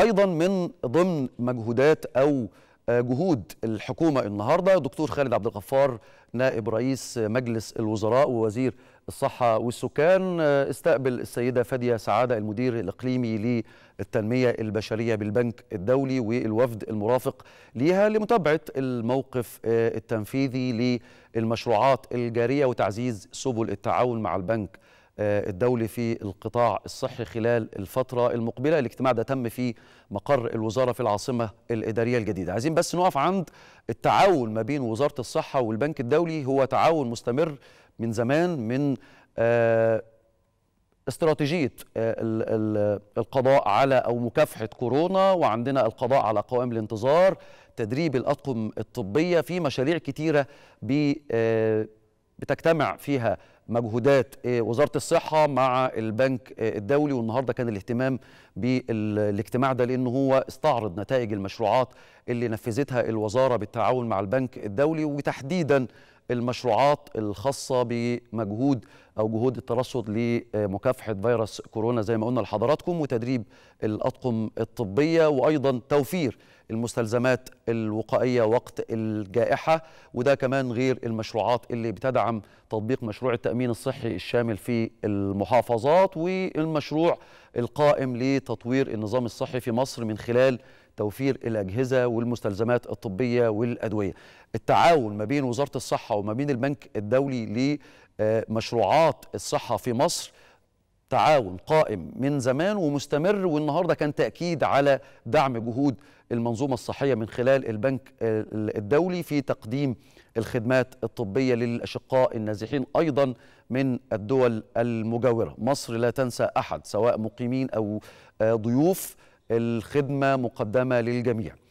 ايضا من ضمن مجهودات او آه، جهود الحكومه النهارده دكتور خالد عبد الغفار نائب رئيس مجلس الوزراء ووزير الصحه والسكان آه، استقبل السيده فاديه سعاده المدير الاقليمي للتنميه البشريه بالبنك الدولي والوفد المرافق ليها لمتابعه الموقف آه، التنفيذي للمشروعات الجاريه وتعزيز سبل التعاون مع البنك آه، الدولي في القطاع الصحي خلال الفترة المقبلة الاجتماع ده تم في مقر الوزارة في العاصمة الإدارية الجديدة عايزين بس نقف عند التعاون ما بين وزارة الصحة والبنك الدولي هو تعاون مستمر من زمان من آه، استراتيجية آه، القضاء على أو مكافحة كورونا وعندنا القضاء على قوائم الانتظار تدريب الأطقم الطبية في مشاريع كتيرة بتجتمع فيها مجهودات آه، وزاره الصحه مع البنك آه، الدولي والنهارده كان الاهتمام بالاجتماع ده لان هو استعرض نتائج المشروعات اللي نفذتها الوزاره بالتعاون مع البنك الدولي وتحديدا المشروعات الخاصه بمجهود او جهود الترصد لمكافحه فيروس كورونا زي ما قلنا لحضراتكم وتدريب الاطقم الطبيه وايضا توفير المستلزمات الوقائيه وقت الجائحه وده كمان غير المشروعات اللي بتدعم تطبيق مشروع التامين التأمين الصحي الشامل في المحافظات والمشروع القائم لتطوير النظام الصحي في مصر من خلال توفير الأجهزة والمستلزمات الطبية والأدوية التعاون ما بين وزارة الصحة وما بين البنك الدولي لمشروعات الصحة في مصر تعاون قائم من زمان ومستمر والنهارده كان تاكيد على دعم جهود المنظومه الصحيه من خلال البنك الدولي في تقديم الخدمات الطبيه للاشقاء النازحين ايضا من الدول المجاوره، مصر لا تنسى احد سواء مقيمين او آه، ضيوف الخدمه مقدمه للجميع.